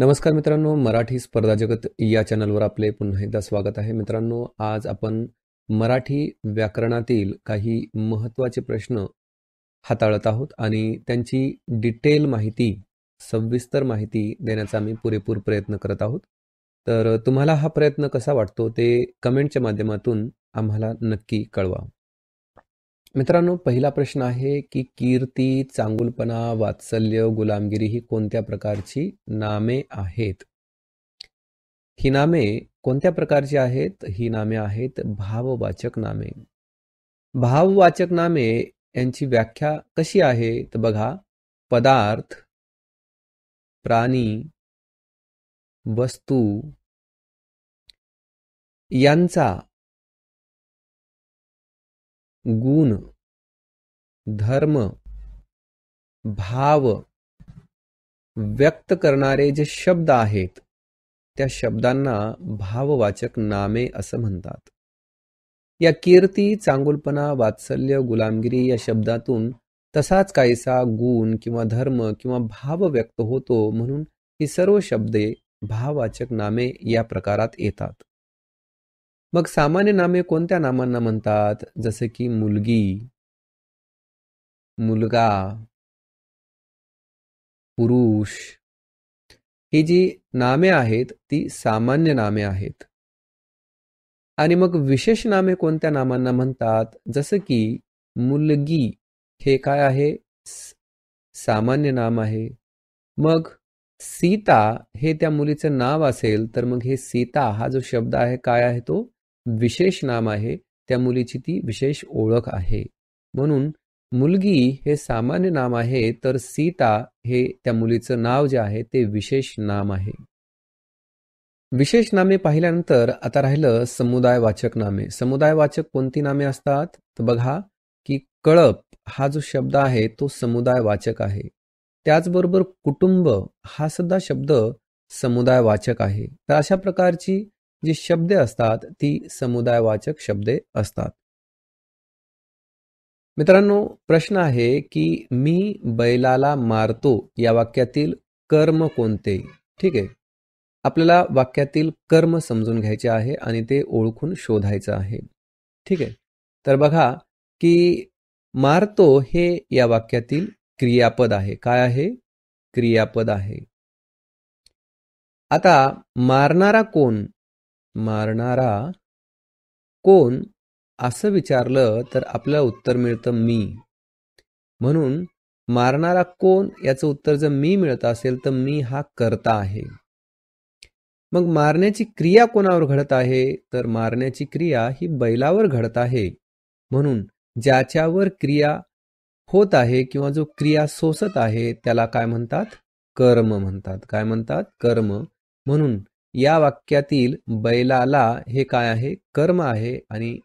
नमस्कार मित्रांनो मराठी स्पर्धा जगत या चॅनलवर आपले पुन्हा एकदा स्वागत आहे मित्रांनो आज आपण मराठी व्याकरणातील काही महत्त्वाचे प्रश्न हाताळत आहोत आणि त्यांची डिटेल माहिती सविस्तर माहिती देण्याचा आम्ही पुरेपूर प्रयत्न करत आहोत तर तुम्हाला हा प्रयत्न कसा वाटतो ते कमेंटच्या माध्यमातून आम्हाला नक्की कळवा मित्रांनो पहिला प्रश्न आहे की कीर्ती चांगुलपणा वात्सल्य गुलामगिरी ही कोणत्या प्रकारची नामे आहेत ही नामे कोणत्या प्रकारची आहेत ही नामे आहेत भाववाचक नामे भाववाचक नामे यांची व्याख्या कशी आहे तर बघा पदार्थ प्राणी वस्तू यांचा गुण धर्म भाव व्यक्त करणारे जे शब्द आहेत त्या शब्दांना भाववाचक नामे असं म्हणतात या कीर्ती चांगुलपणा वात्सल्य गुलामगिरी या शब्दातून तसाच काहीसा गुण किंवा धर्म किंवा भाव व्यक्त होतो म्हणून ही सर्व शब्दे भाववाचक नामे या प्रकारात येतात मग सामान्य नामे कोणत्या नामांना म्हणतात जसे की मुलगी मुलगा पुरुष ही जी नामे आहेत ती सामान्य नामे आहेत आणि मग विशेष नामे कोणत्या नामांना म्हणतात जसं की मुलगी हे काय आहे सामान्य नाम आहे मग सीता हे त्या मुलीचं नाव असेल तर मग हे सीता हा जो शब्द आहे काय आहे तो विशेष नाम आहे त्या मुलीची ती विशेष ओळख आहे म्हणून मुलगी हे सामान्य नाम आहे तर सीता हे त्या मुलीचं नाव जे आहे ते विशेष नाम आहे विशेष नामे पाहिल्यानंतर आता राहिलं समुदायवाचक नामे समुदायवाचक कोणती नामे असतात तर बघा की कळप हा जो शब्द आहे तो समुदायवाचक आहे त्याचबरोबर कुटुंब हा सुद्धा शब्द समुदायवाचक आहे तर अशा प्रकारची जी शब्दे असतात ती समुदायवाचक शब्दे असतात मित्रांनो प्रश्न आहे की मी बैलाला मारतो या वाक्यातील कर्म कोणते ठीक आहे आपल्याला वाक्यातील कर्म समजून घ्यायचे आहे आणि ते ओळखून शोधायचं आहे ठीक आहे तर बघा की मारतो हे या वाक्यातील क्रियापद आहे काय आहे क्रियापद आहे आता मारणारा कोण मारणारा कोण असं विचारलं तर आपलं उत्तर मिळतं मी म्हणून मारणारा कोण याचं उत्तर जर मी मिळत असेल तर मी हा करता आहे मग मारण्याची क्रिया कोणावर घडत आहे तर मारण्याची क्रिया ही बैलावर घडत आहे म्हणून ज्याच्यावर क्रिया होत आहे किंवा जो क्रिया सोसत आहे त्याला काय म्हणतात कर्म म्हणतात काय म्हणतात कर्म म्हणून या वाक्यातील बैलाला हे काय आहे कर्म आहे आणि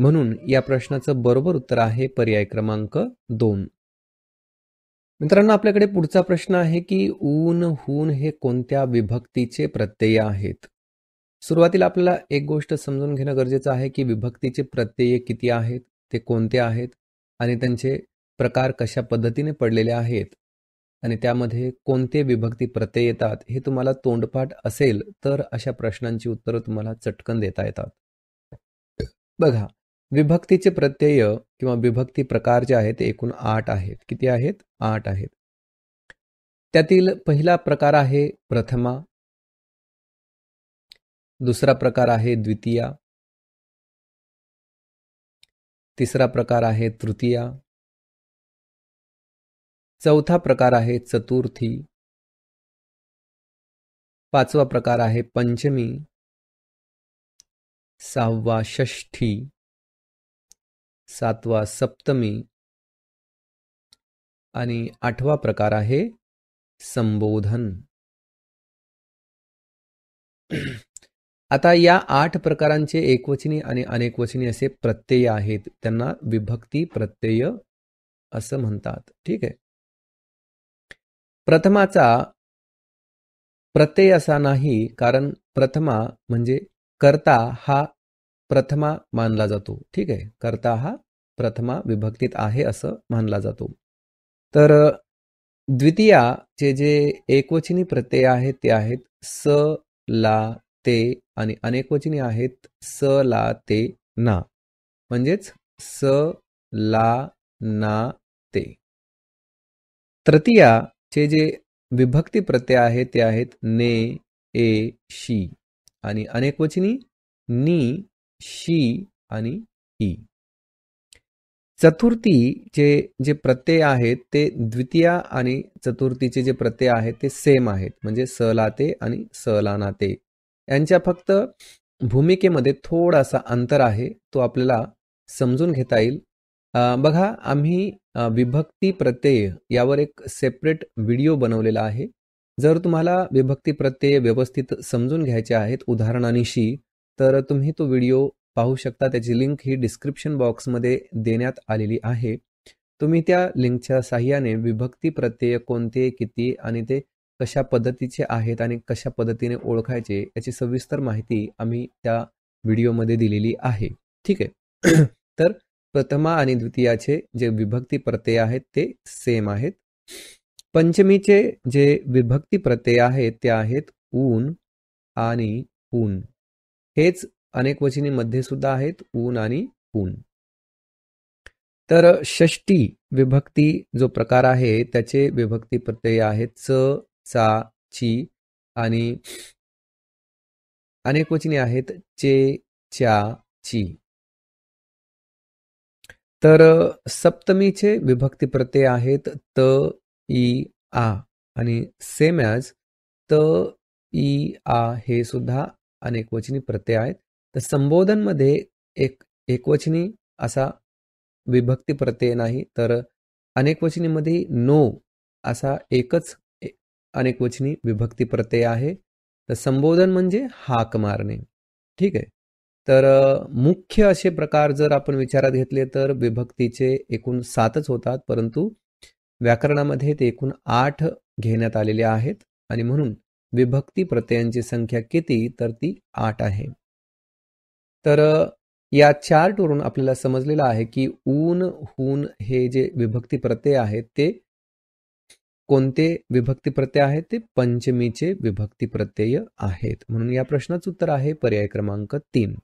म्हणून या प्रश्नाचं बरोबर उत्तर आहे पर्याय क्रमांक दोन मित्रांनो आपल्याकडे पुढचा प्रश्न आहे की ऊन हून हे कोणत्या विभक्तीचे प्रत्यय आहेत सुरुवातीला आपल्याला एक गोष्ट समजून घेणं गरजेचं आहे की विभक्तीचे प्रत्यय किती आहेत ते कोणते आहेत आणि त्यांचे प्रकार कशा पद्धतीने पडलेले आहेत आणि त्यामध्ये कोणते विभक्ती प्रत्यय येतात हे तुम्हाला तोंडपाठ असेल तर अशा प्रश्नांची उत्तरं तुम्हाला चटकन देता येतात बघा विभक्तीचे प्रत्यय किंवा विभक्ती प्रकार जे आहेत ते एकूण आठ आहेत किती आहेत आठ आहेत त्यातील पहिला प्रकार आहे प्रथमा दुसरा प्रकार आहे द्वितीया तिसरा प्रकार आहे तृतीया चौथा प्रकार आहे चतुर्थी पाचवा प्रकार आहे पंचमी सहावा षष्ठी सातवा सप्तमी आणि आठवा प्रकार आहे संबोधन आता या आठ प्रकारांचे एकवचनी आणि अनेकवचनी असे प्रत्यय आहेत त्यांना विभक्ती प्रत्यय असं म्हणतात ठीक आहे प्रथमाचा प्रत्यय असा नाही कारण प्रथमा म्हणजे कर्ता हा प्रथमा मानला जातो ठीक आहे कर्ता हा प्रथमा विभक्तीत आहे असं मानला जातो तर द्वितीयाचे जे एकवचनी प्रत्यय आहेत ते आहेत स ला ते आणि अनेकवचनी आहेत स ला ते ना म्हणजेच स ला ना ते तृतीया चे जे विभक्ती प्रत्यय आहेत ते आहेत ने ए शी आणि अनेकवचनी नी शी आणि ई चतुर्थीचे जे प्रत्यय आहेत ते द्वितीया आणि चतुर्थीचे जे प्रत्यय आहेत ते सेम आहेत म्हणजे सलाते आणि सलानाते यांच्या फक्त भूमिकेमध्ये थोडासा अंतर आहे तो आपल्याला समजून घेता येईल बघा आम्ही विभक्ती प्रत्यय यावर एक सेपरेट व्हिडिओ बनवलेला आहे जर तुम्हाला विभक्ती प्रत्यय व्यवस्थित समजून घ्यायचे आहेत उदाहरणानिशी तर तुम्ही तो व्हिडिओ पाहू शकता त्याची लिंक ही डिस्क्रिप्शन बॉक्समध्ये देण्यात आलेली आहे तुम्ही त्या लिंकच्या साह्याने विभक्ती प्रत्यय कोणते किती आणि ते कशा पद्धतीचे आहेत आणि कशा पद्धतीने ओळखायचे याची सविस्तर माहिती आम्ही त्या व्हिडिओमध्ये दिलेली आहे ठीक आहे तर प्रथमा आणि द्वितीयाचे जे विभक्ती प्रत्यय आहेत ते सेम आहेत पंचमीचे जे विभक्ती प्रत्यय आहेत ते आहेत ऊन आणि ऊन हेच अनेक वचनीमध्ये सुद्धा आहेत ऊन आणि ऊन तर षष्टी विभक्ती जो प्रकार आहे त्याचे विभक्ती प्रत्यय आहेत च चा ची आणि अनेक वचने आहेत चे चा ची तर सप्तमीचे विभक्ती प्रत्यय आहेत त ई आ आणि सेम ॲज त ई आ हे सुद्धा अनेकवचनी प्रत्यय आहेत तर संबोधनमध्ये एक एकवचनी असा विभक्ती प्रत्यय नाही तर अनेकवचनीमध्ये नो असा एकच अनेकवचनी विभक्ती प्रत्यय आहे तर संबोधन म्हणजे हाक मारणे ठीक आहे तर मुख्य असे प्रकार जर आपण विचारात घेतले तर विभक्तीचे एकूण सातच होतात परंतु व्याकरणामध्ये ते एकूण आठ घेण्यात आलेले आहेत आणि म्हणून विभक्ती प्रत्ययांची संख्या किती तर ती आठ आहे तर या चार्टवरून आपल्याला समजलेलं आहे की ऊन हून हे जे विभक्ती प्रत्यय आहेत ते कोणते विभक्ती प्रत्यय आहेत ते पंचमीचे विभक्ती प्रत्यय आहेत म्हणून या प्रश्नाचं उत्तर आहे पर्याय क्रमांक तीन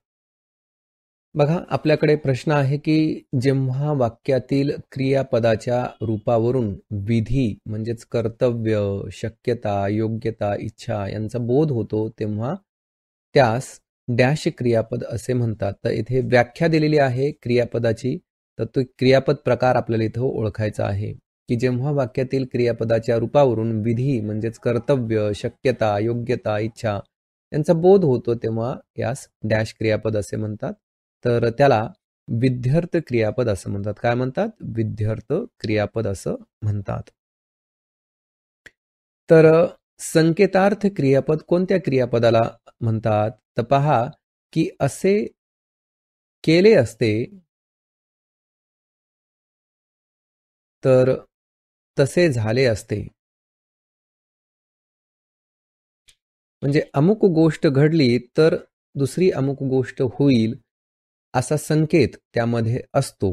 बघा आपल्याकडे प्रश्न आहे की जेव्हा वाक्यातील क्रियापदाच्या रूपावरून विधी म्हणजेच कर्तव्य शक्यता योग्यता इच्छा यांचा बोध होतो तेव्हा त्यास डॅश क्रियापद असे म्हणतात तर इथे व्याख्या दिलेली आहे क्रियापदाची तर तो क्रियापद प्रकार आपल्याला इथं ओळखायचा आहे की जेव्हा वाक्यातील क्रियापदाच्या रूपावरून विधी म्हणजेच कर्तव्य शक्यता योग्यता इच्छा यांचा बोध होतो तेव्हा यास डॅश क्रियापद असे म्हणतात तर त्याला विद्यार्थ क्रियापद असं म्हणतात काय म्हणतात विध्यर्थ क्रियापद असं म्हणतात तर संकेतार्थ क्रियापद कोणत्या क्रियापदाला म्हणतात तर पहा की असे केले असते तर तसे झाले असते म्हणजे अमुक गोष्ट घडली तर दुसरी अमुक गोष्ट होईल असा संकेत त्यामध्ये असतो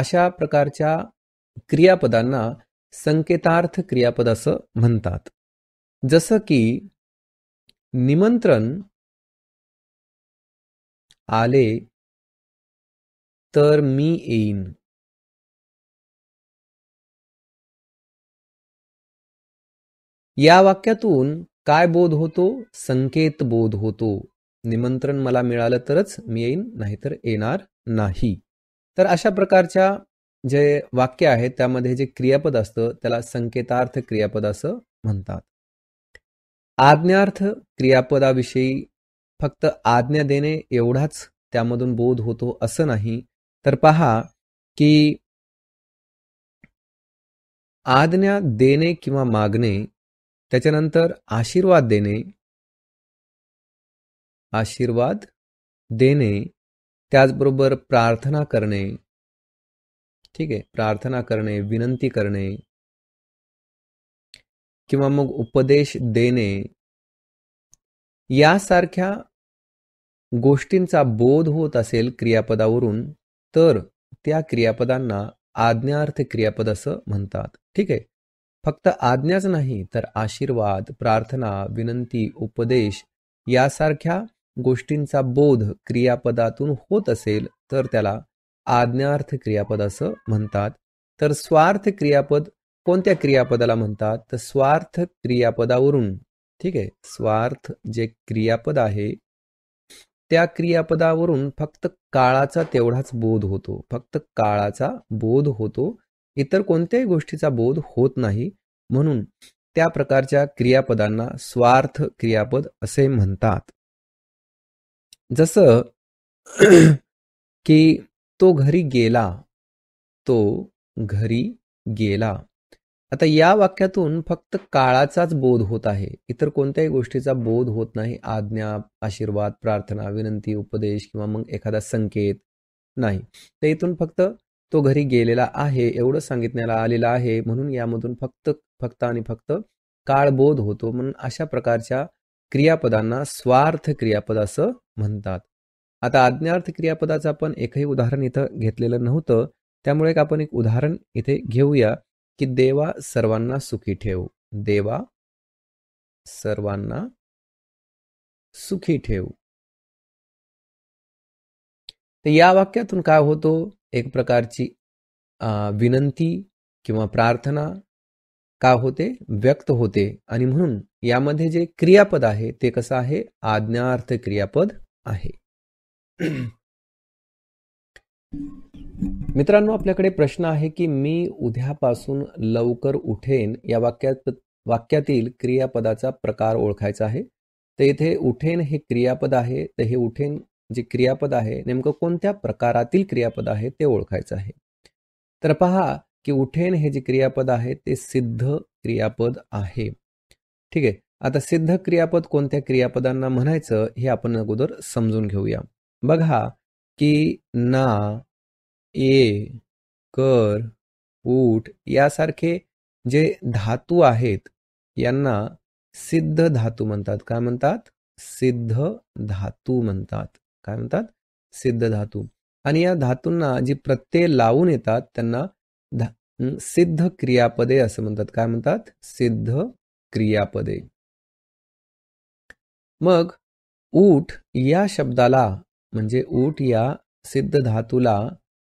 अशा प्रकारच्या क्रियापदांना संकेतार्थ क्रियापद असं म्हणतात जसं की निमंत्रण आले तर मी येईन या वाक्यातून काय बोध होतो संकेत बोध होतो निमंत्रण मला मिळालं तरच मी येईन नाहीतर येणार नाही तर अशा प्रकारच्या जे वाक्य आहेत त्यामध्ये जे क्रियापद असतं त्याला संकेतार्थ क्रियापद असं म्हणतात आज्ञार्थ क्रियापदाविषयी फक्त आज्ञा देणे एवढाच त्यामधून बोध होतो असं नाही तर पहा की आज्ञा देणे किंवा मागणे त्याच्यानंतर आशीर्वाद देणे आशीर्वाद देणे त्याचबरोबर प्रार्थना करणे ठीक आहे प्रार्थना करणे विनंती करणे किंवा मग उपदेश देणे यासारख्या गोष्टींचा बोध होत असेल क्रियापदावरून तर त्या क्रियापदांना आज्ञार्थ क्रियापद असं म्हणतात ठीक आहे फक्त आज्ञाच नाही तर आशीर्वाद प्रार्थना विनंती उपदेश यासारख्या गोष्टींचा बोध क्रियापदातून होत असेल तर त्याला आज्ञार्थ क्रियापद असं म्हणतात तर स्वार्थ क्रियापद कोणत्या क्रियापदाला म्हणतात तर स्वार्थ क्रियापदावरून ठीक आहे स्वार्थ जे क्रियापद आहे त्या क्रियापदावरून फक्त काळाचा तेवढाच बोध होतो फक्त काळाचा बोध होतो इतर कोणत्याही गोष्टीचा बोध होत नाही म्हणून त्या प्रकारच्या क्रियापदांना स्वार्थ क्रियापद असे म्हणतात जसं की तो घरी गेला तो घरी गेला आता या वाक्यातून फक्त काळाचाच बोध होत आहे इतर कोणत्याही गोष्टीचा बोध होत नाही आज्ञा आशीर्वाद प्रार्थना विनंती उपदेश किंवा मग एखादा संकेत नाही तर इथून फक्त तो घरी गेलेला आहे एवढं सांगितण्याला आलेला आहे म्हणून यामधून फक्त फक्त आणि फक्त काळ बोध होतो म्हणून अशा प्रकारच्या क्रियापदांना स्वार्थ क्रियापद असं म्हणतात आता आज्ञार्थ क्रियापदाचं आपण एकही उदाहरण इथं घेतलेलं नव्हतं त्यामुळे एक आपण एक उदाहरण इथे घेऊया की देवा सर्वांना सुखी ठेव देवा सर्वांना सुखी ठेव तर या वाक्यातून काय होतो एक प्रकारची विनंती किंवा प्रार्थना का होते व्यक्त होते आणि म्हणून यामध्ये जे क्रियापद आहे ते कसं आहे आज्ञार्थ क्रियापद आहे मित्रांनो आपल्याकडे प्रश्न आहे की मी उद्यापासून लवकर उठेन या वाक्यात वाक्यातील क्रियापदाचा प्रकार ओळखायचा आहे तर इथे उठेन हे क्रियापद आहे तर हे उठेन जे क्रियापद आहे नेमकं कोणत्या प्रकारातील क्रियापद आहे ते ओळखायचं आहे तर पहा की उठेन हे जे क्रियापद आहे ते सिद्ध क्रियापद आहे ठीक आहे आता सिद्ध क्रियापद कोणत्या क्रियापदांना म्हणायचं हे आपण अगोदर समजून घेऊया बघा की ना ए कर उठ यासारखे जे धातू आहेत यांना सिद्ध धातू म्हणतात काय म्हणतात सिद्ध धातू म्हणतात काय म्हणतात सिद्ध धातू आणि या धातूंना जी प्रत्यय लावून येतात त्यांना सिद्ध क्रियापदे असं म्हणतात काय म्हणतात सिद्ध क्रियापदे मग ऊठ या शब्दाला म्हणजे ऊठ या सिद्ध धातूला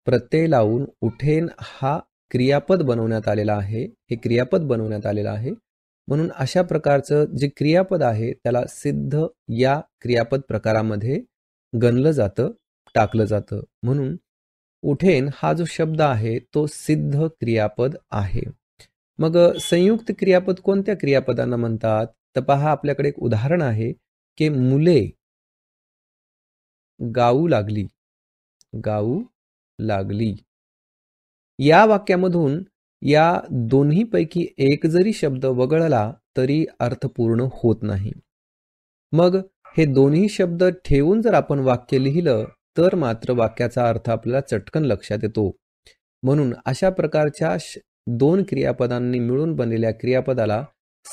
प्रत्यय लावून उठेन हा क्रियापद बनवण्यात आलेला आहे हे क्रियापद बनवण्यात आलेलं आहे म्हणून अशा प्रकारचं जे क्रियापद आहे त्याला सिद्ध या क्रियापद प्रकारामध्ये गणलं जातं टाकलं जातं म्हणून उठेन हा जो शब्द आहे तो सिद्ध क्रियापद आहे मग संयुक्त क्रियापद कोणत्या क्रियापदांना म्हणतात तर पहा आपल्याकडे एक उदाहरण आहे की मुले गाऊ लागली गाऊ लागली या वाक्यामधून या दोन्हीपैकी एक जरी शब्द वगळला तरी अर्थपूर्ण होत नाही मग हे दोन्ही शब्द ठेवून जर आपण वाक्य लिहिलं तर मात्र वाक्याचा अर्थ आपल्याला चटकन लक्षात येतो म्हणून अशा प्रकारच्या दोन क्रियापदांनी मिळून बनलेल्या क्रियापदाला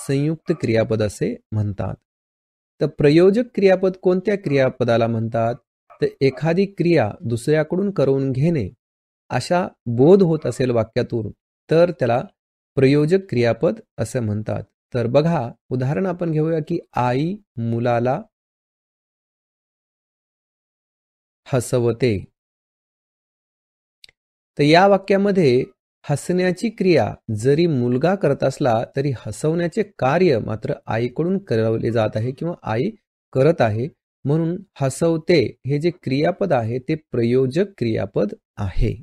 संयुक्त क्रियापद असे म्हणतात तर प्रयोजक क्रियापद कोणत्या क्रियापदाला म्हणतात तर एखादी क्रिया दुसऱ्याकडून करून घेणे अशा बोध होत असेल वाक्यातून तर त्याला प्रयोजक क्रियापद असे म्हणतात तर बघा उदाहरण आपण घेऊया की आई मुलाला हसवते तर या वाक्यामध्ये हसण्याची क्रिया जरी मुलगा करत असला तरी हसवण्याचे कार्य मात्र आईकडून करवले जात आहे किंवा आई करत आहे म्हणून हसवते हे जे क्रियापद आहे ते प्रयोजक क्रियापद आहे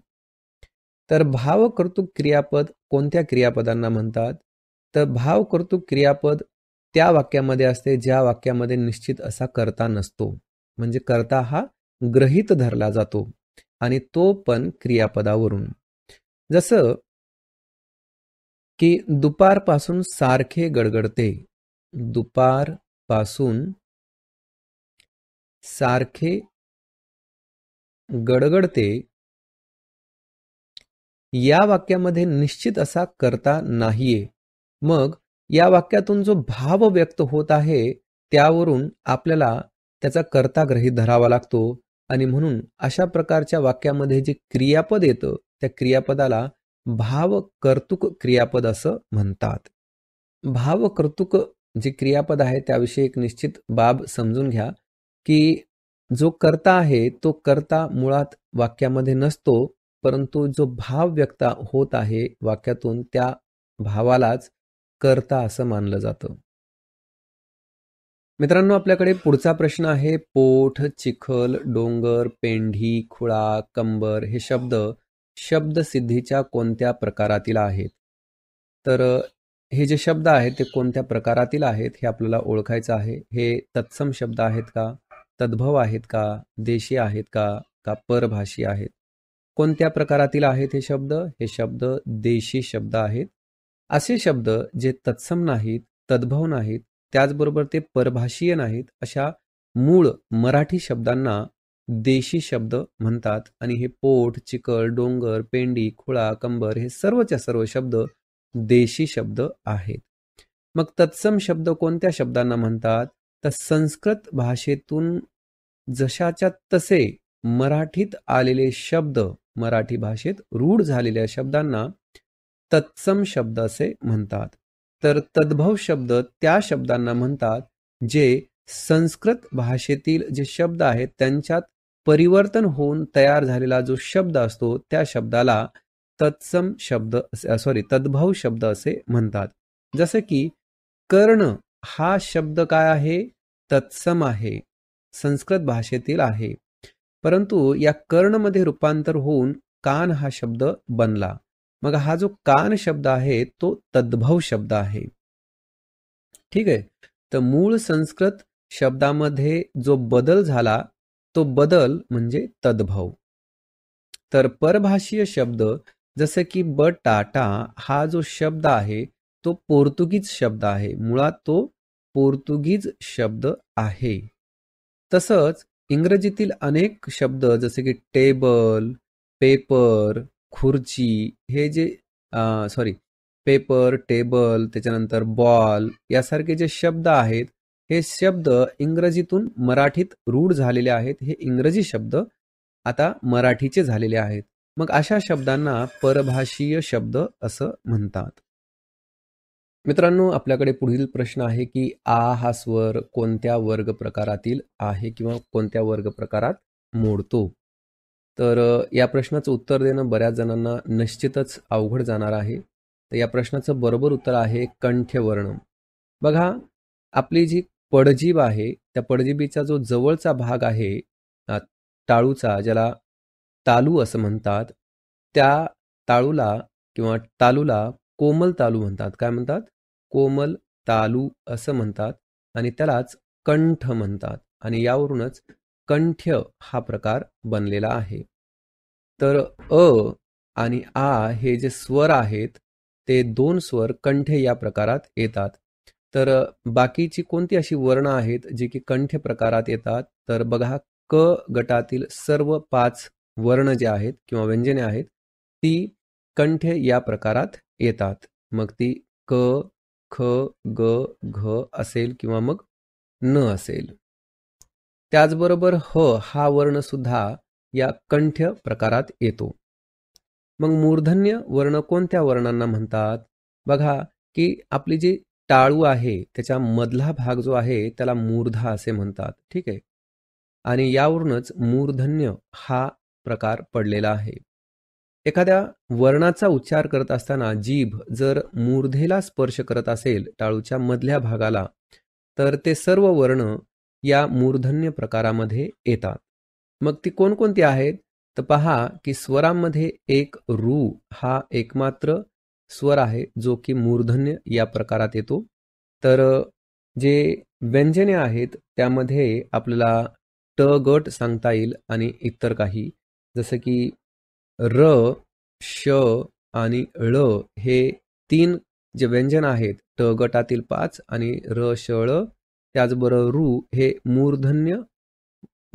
तर भावकर्तुक क्रियापद कोणत्या क्रियापदांना म्हणतात तर भावकर्तुक क्रियापद त्या वाक्यामध्ये असते ज्या वाक्यामध्ये निश्चित असा करता नसतो म्हणजे करता हा ग्रहित धरला जातो आणि तो पण क्रियापदावरून जसं की दुपारपासून सारखे गडगडते दुपारपासून सारखे गडगडते या वाक्यामध्ये निश्चित असा करता नाहीये मग या वाक्यातून जो भाव व्यक्त होत आहे त्यावरून आपल्याला त्याचा करता ग्रहित धरावा लागतो आणि म्हणून अशा प्रकारच्या वाक्यामध्ये जे क्रियापद येतं त्या क्रियापदाला भाव कर्तुक क्रियापद असं म्हणतात भाव कर्तुक जे क्रियापद आहे त्याविषयी एक निश्चित बाब समजून घ्या की जो कर्ता आहे तो कर्ता मुळात वाक्यामध्ये नसतो परंतु जो भाव व्यक्त होत आहे वाक्यातून त्या भावालाच कर्ता असं मानलं जातं मित्रांनो आपल्याकडे पुढचा प्रश्न आहे पोठ चिखल डोंगर पेंढी खुळा कंबर हे शब्द शब्दसिद्धीच्या कोणत्या प्रकारातील आहेत तर हे जे शब्द आहेत ते कोणत्या प्रकारातील आहेत हे आपल्याला ओळखायचं आहे हे तत्सम शब्द आहेत का तद्भव आहेत का देशी आहेत का का परभाषी आहेत कोणत्या प्रकारातील आहेत हे शब्द हे शब्द देशी शब्द आहेत असे शब्द जे तत्सम नाहीत तद्भव नाहीत त्याचबरोबर ते परभाषीय नाहीत अशा मूळ मराठी शब्दांना देशी शब्द म्हणतात आणि हे पोट चिकल डोंगर पेंडी खुळा कंबर हे सर्वच्या सर्व शब्द देशी शब्द आहेत मग तत्सम शब्द कोणत्या शब्दांना म्हणतात तर संस्कृत भाषेतून जशाच्या तसे मराठीत आलेले शब्द मराठी भाषेत रूढ झालेल्या शब्दांना तत्सम शब्द असे म्हणतात तर तद्भव शब्द त्या शब्दांना म्हणतात जे संस्कृत भाषेतील जे शब्द आहेत त्यांच्यात परिवर्तन होऊन तयार झालेला जो शब्द असतो त्या शब्दाला तत्सम शब्द सॉरी तद्भव शब्द असे म्हणतात जसे की कर्ण हा शब्द काय आहे तत्सम आहे संस्कृत भाषेतील आहे परंतु या कर्णमध्ये रूपांतर होऊन कान हा शब्द बनला मग हा जो कान शब्द आहे तो तद्भव शब्द आहे ठीक आहे तर मूळ संस्कृत शब्दामध्ये जो बदल झाला तो बदल म्हणजे तद्भव तर परभाषीय शब्द जसे की बटाटा हा जो शब्द आहे तो पोर्तुगीज शब्द आहे मुळात तो पोर्तुगीज शब्द आहे तसंच इंग्रजीतील अनेक शब्द जसे की टेबल पेपर खुर्ची हे जे सॉरी पेपर टेबल त्याच्यानंतर बॉल यासारखे जे शब्द आहेत हे शब्द इंग्रजीतून मराठीत रूढ झालेले आहेत हे इंग्रजी शब्द आता मराठीचे झालेले आहेत मग अशा शब्दांना परभाषीय शब्द असं म्हणतात मित्रांनो आपल्याकडे पुढील प्रश्न आहे की आ हा स्वर कोणत्या वर्ग प्रकारातील आहे किंवा कोणत्या वर्ग प्रकारात मोडतो तर या प्रश्नाचं उत्तर देणं बऱ्याच जणांना निश्चितच अवघड जाणार आहे तर या प्रश्नाचं बरोबर उत्तर आहे कंठ्यवर्ण बघा आपली जी पडजीभ आहे त्या पडजीबीचा जो जवळचा भाग आहे टाळूचा ज्याला तालू असं म्हणतात त्या ताळूला किंवा तालूला कोमल तालू म्हणतात काय म्हणतात कोमल तालू असं म्हणतात आणि त्यालाच कंठ म्हणतात आणि यावरूनच कंठ्य हा प्रकार बनलेला आहे तर अ आणि आ हे जे स्वर आहेत ते दोन स्वर कंठे या प्रकारात येतात तर बाकीची कोणती अशी वर्ण आहेत जी की कंठ्य प्रकारात येतात तर बघा क गटातील सर्व पाच वर्ण जे आहेत किंवा व्यंजने आहेत ती कंठ्य या प्रकारात येतात मग ती क ख ग घ असेल किंवा मग न असेल त्याचबरोबर ह हा वर्ण सुद्धा या कंठ प्रकारात येतो मग मूर्धन्य वर्ण कोणत्या वर्णांना म्हणतात बघा की आपली जी टाळू आहे त्याच्या मधला भाग जो आहे त्याला मूर्धा असे म्हणतात ठीक आहे आणि यावरूनच मूर्धन्य हा प्रकार पडलेला आहे एखाद्या वर्णाचा उच्चार करत असताना जीभ जर मूर्धेला स्पर्श करत असेल टाळूच्या मधल्या भागाला तर ते सर्व वर्ण या मूर्धन्य प्रकारामध्ये येतात मग ती कोणकोणती आहेत तर पहा की स्वरामध्ये एक रू हा एकमात्र स्वर आहे जो की मूर्धन्य या प्रकारात येतो तर जे व्यंजने आहेत त्यामध्ये आपल्याला ट गट सांगता येईल आणि इतर काही जसं की र श आणि ळ हे तीन जे व्यंजन आहेत ट गटातील पाच आणि र श त्याचबरोबर रु हे मूर्धन्य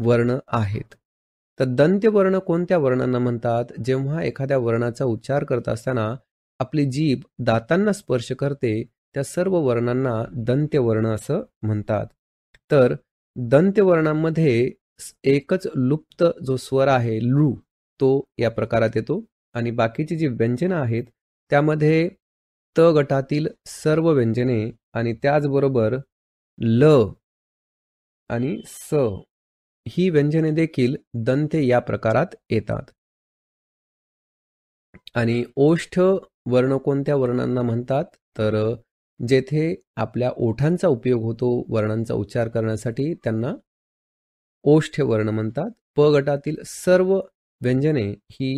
वर्ण आहेत तर दंत्यवर्ण कोणत्या वर्णांना म्हणतात जेव्हा एखाद्या वर्णाचा उच्चार करत असताना आपली जीभ दातांना स्पर्श करते त्या सर्व वर्णांना दंत्यवर्ण असं म्हणतात तर दंत्यवर्णांमध्ये एकच लुप्त जो स्वर आहे लू तो या प्रकारात येतो आणि बाकीची जी व्यंजनं आहेत त्यामध्ये त गटातील सर्व व्यंजने आणि त्याचबरोबर ल आणि स ही व्यंजने देखील दंते या प्रकारात येतात आणि ओष्ठ वर्ण कोणत्या वर्णांना म्हणतात तर जेथे आपल्या ओठांचा उपयोग होतो वर्णांचा उच्चार करण्यासाठी त्यांना ओष्ठ वर्ण म्हणतात प गटातील सर्व व्यंजने ही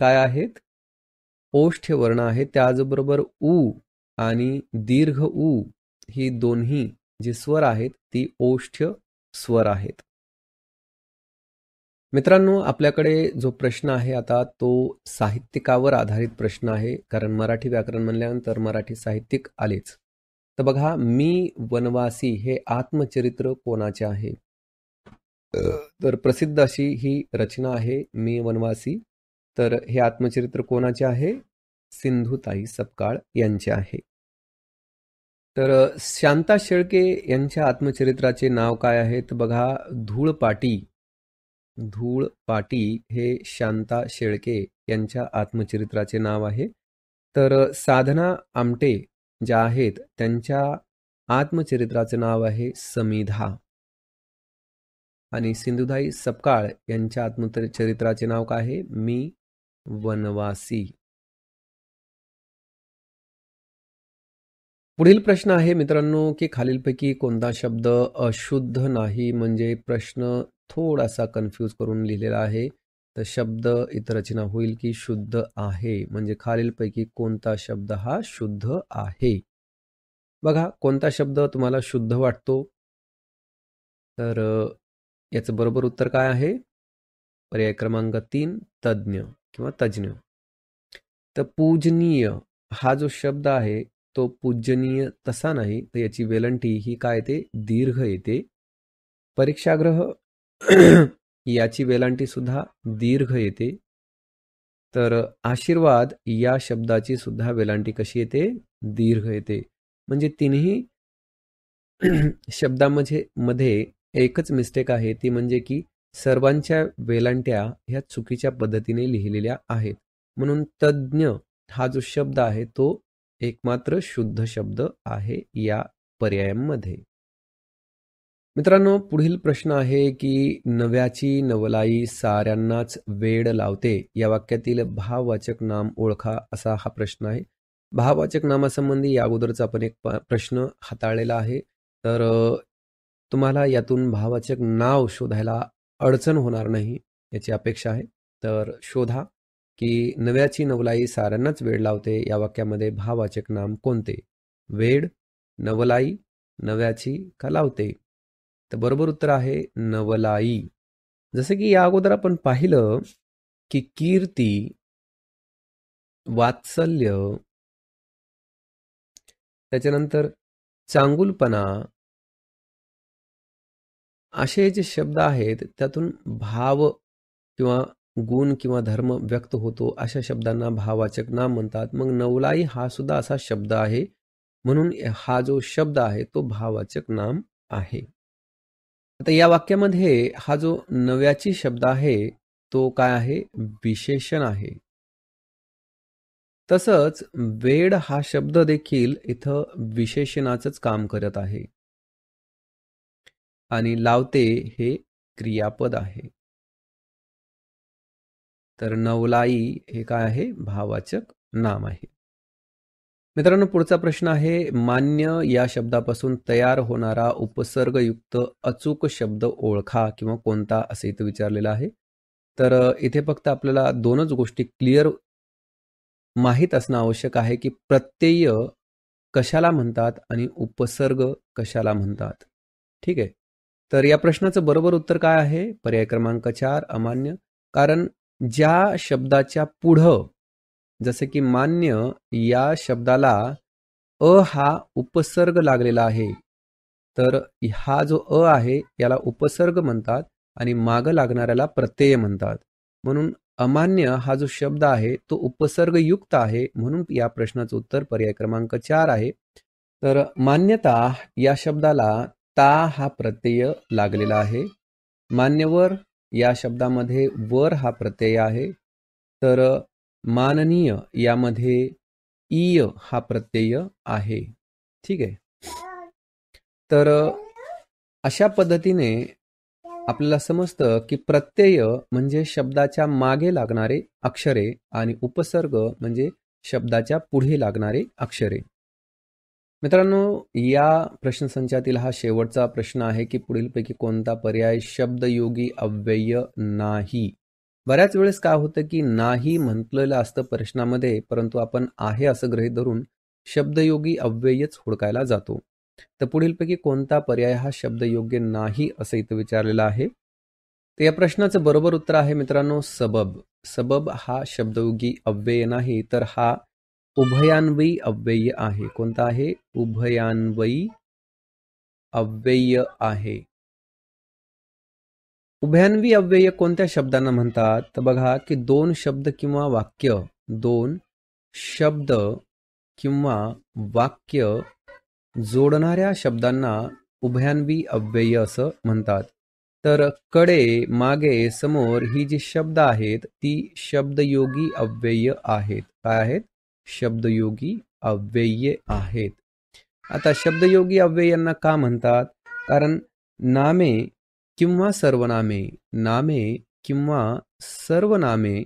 काय आहेत ओष्ठ वर्ण आहेत त्याचबरोबर उ आणि दीर्घ उ ही दोन्ही जी स्वर आहेत ती ओष्ठ स्वर आहेत मित्रांनो आपल्याकडे जो प्रश्न आहे आता तो साहित्यिकावर आधारित प्रश्न आहे कारण मराठी व्याकरण म्हणल्यानंतर मराठी साहित्यिक आलेच तर बघा मी वनवासी हे आत्मचरित्र कोणाचे आहे तर प्रसिद्ध अशी ही रचना आहे मी वनवासी तर हे आत्मचरित्र कोणाचे आहे सिंधुताई सपकाळ यांचे आहे तर शांता शेळके यांच्या आत्मचरित्राचे नाव काय आहे तर बघा धूळपाटी धूळपाटी हे शांता शेळके यांच्या आत्मचरित्राचे नाव आहे तर साधना आमटे ज्या आहेत त्यांच्या आत्मचरित्राचे नाव आहे समीधा आणि सिंधुदाई सपकाळ यांच्या आत्मचरित्राचे नाव काय आहे मी वनवासी पुढील प्रश्न आहे मित्रांनो की खालीलपैकी कोणता शब्द अशुद्ध नाही म्हणजे प्रश्न थोडासा कन्फ्यूज करून लिहिलेला आहे तर शब्द इतर रचना होईल की शुद्ध आहे म्हणजे खालीलपैकी कोणता शब्द हा शुद्ध आहे बघा कोणता शब्द तुम्हाला शुद्ध वाटतो तर याचं बरोबर उत्तर काय आहे पर्याय क्रमांक तीन तज्ज्ञ किंवा तज्ज्ञ तर पूजनीय हा जो शब्द आहे तो पूजनीय तसा नाही तर याची वेलंटी ही काय येते दीर्घ येते परीक्षाग्रह याची वेलांटी सुद्धा दीर्घ येते तर आशीर्वाद या शब्दाची सुद्धा वेलांटी कशी येते दीर्घ येते म्हणजे तिन्ही शब्दामध्ये मध्ये एकच मिस्टेक आहे ती म्हणजे की सर्वांच्या वेलांट्या ह्या चुकीच्या पद्धतीने लिहिलेल्या आहेत म्हणून तज्ज्ञ हा जो शब्द आहे तो एकमात्र शुद्ध शब्द आहे या पर्यायांमध्ये मित्रांनो पुढील प्रश्न आहे की नव्याची नवलाई साऱ्यांनाच वेड लावते या वाक्यातील भाववाचक नाम ओळखा असा हा प्रश्न आहे भाववाचक नामासंबंधी या अगोदरचा आपण एक प्रश्न हाताळलेला आहे तर तुम्हाला यातून भाववाचक नाव शोधायला अडचण होणार नाही याची अपेक्षा आहे तर शोधा की नव्याची नवलाई साऱ्यांनाच वेळ लावते या वाक्यामध्ये भावाचक नाम कोणते वेड नवलाई नव्याची का लावते तर बरोबर उत्तर आहे नवलाई जसे की या अगोदर आपण पाहिलं की कीर्ती वात्सल्य त्याच्यानंतर चांगुलपणा असे जे शब्द आहेत त्यातून भाव किंवा गुण किंवा धर्म व्यक्त होतो अशा शब्दांना भाववाचक नाम म्हणतात मग नवलाई हा सुद्धा असा शब्द आहे म्हणून हा जो शब्द आहे तो भाववाचक नाम आहे आता या वाक्यामध्ये हा जो नव्याची शब्द आहे तो काय आहे विशेषण आहे तसंच वेड हा शब्द देखील इथं विशेषणाचंच काम करत आहे आणि लावते हे क्रियापद आहे तर नवलाई हे काय आहे भावाचक नाम आहे मित्रांनो पुढचा प्रश्न आहे मान्य या शब्दापासून तयार होणारा उपसर्गयुक्त अचूक शब्द ओळखा किंवा कोणता असे इथं विचारलेलं आहे तर इथे फक्त आपल्याला दोनच गोष्टी क्लिअर माहीत असणं आवश्यक आहे की प्रत्यय कशाला म्हणतात आणि उपसर्ग कशाला म्हणतात ठीक आहे तर या प्रश्नाचं बरोबर उत्तर काय आहे पर्याय क्रमांक चार अमान्य कारण ज्या शब्दाच्या पुढं जसे की मान्य या शब्दाला अ हा उपसर्ग लागलेला आहे तर हा जो अ आहे याला उपसर्ग म्हणतात आणि माग लागणाऱ्याला प्रत्यय म्हणतात म्हणून अमान्य हा जो शब्द आहे तो उपसर्गयुक्त आहे म्हणून या प्रश्नाचं उत्तर पर्याय क्रमांक चार आहे तर मान्यता या शब्दाला ता हा प्रत्यय लागलेला आहे मान्यवर या शब्दामध्ये वर हा प्रत्यय आहे तर माननीय यामध्ये इय हा प्रत्यय आहे ठीक आहे तर अशा पद्धतीने आपल्याला समजतं की प्रत्यय म्हणजे शब्दाच्या मागे लागणारे अक्षरे आणि उपसर्ग म्हणजे शब्दाच्या पुढे लागणारे अक्षरे मित्रांनो या प्रश्नसंचातील हा शेवटचा प्रश्न आहे की पुढीलपैकी कोणता पर्याय शब्दयोगी अव्यय नाही बऱ्याच वेळेस काय होतं की नाही म्हटलेलं असतं प्रश्नामध्ये परंतु आपण आहे असं गृहीत धरून शब्दयोगी अव्ययच हुडकायला जातो तर पुढीलपैकी कोणता पर्याय हा शब्दयोग्य नाही असं इथं विचारलेलं आहे तर या प्रश्नाचं बरोबर उत्तर आहे मित्रांनो सबब सबब हा शब्दयोगी अव्यय नाही तर हा उभयान्वयी अव्यय आहे कोणता आहे उभयान्वयी अव्यय आहे उभयान्वी अव्यय कोणत्या शब्दांना म्हणतात तर बघा की दोन शब्द किंवा वाक्य दोन शब्द किंवा वाक्य जोडणाऱ्या शब्दांना उभयान्वी अव्यय असं म्हणतात तर कडे मागे समोर ही जी शब्द आहेत ती शब्दयोगी अव्यय आहेत काय आहेत शब्दयोगी अव्यय आहेत आता शब्दयोगी अव्ययांना का म्हणतात कारण नामे किंवा सर्वनामे नामे किंवा सर्वनामे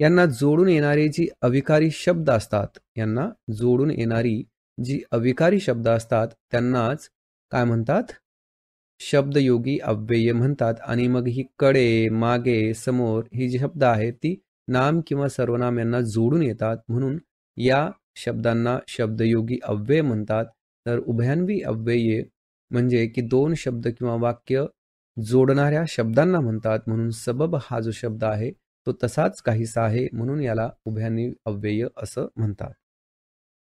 यांना जोडून येणारे जी अविकारी शब्द असतात यांना जोडून येणारी जी अविकारी शब्द असतात त्यांनाच काय म्हणतात शब्दयोगी अव्यय म्हणतात आणि मग ही कडे मागे समोर ही जी शब्द आहेत ती नाम किंवा सर्वनाम यांना जोडून येतात म्हणून या शब्दांना शब्दयोगी अव्यय म्हणतात तर उभयान्वी अव्यय म्हणजे की दोन शब्द किंवा वाक्य जोडणाऱ्या शब्दांना म्हणतात म्हणून सबब हा जो शब्द आहे तो तसाच काहीसा आहे म्हणून याला उभयान्वी अव्यय असं म्हणतात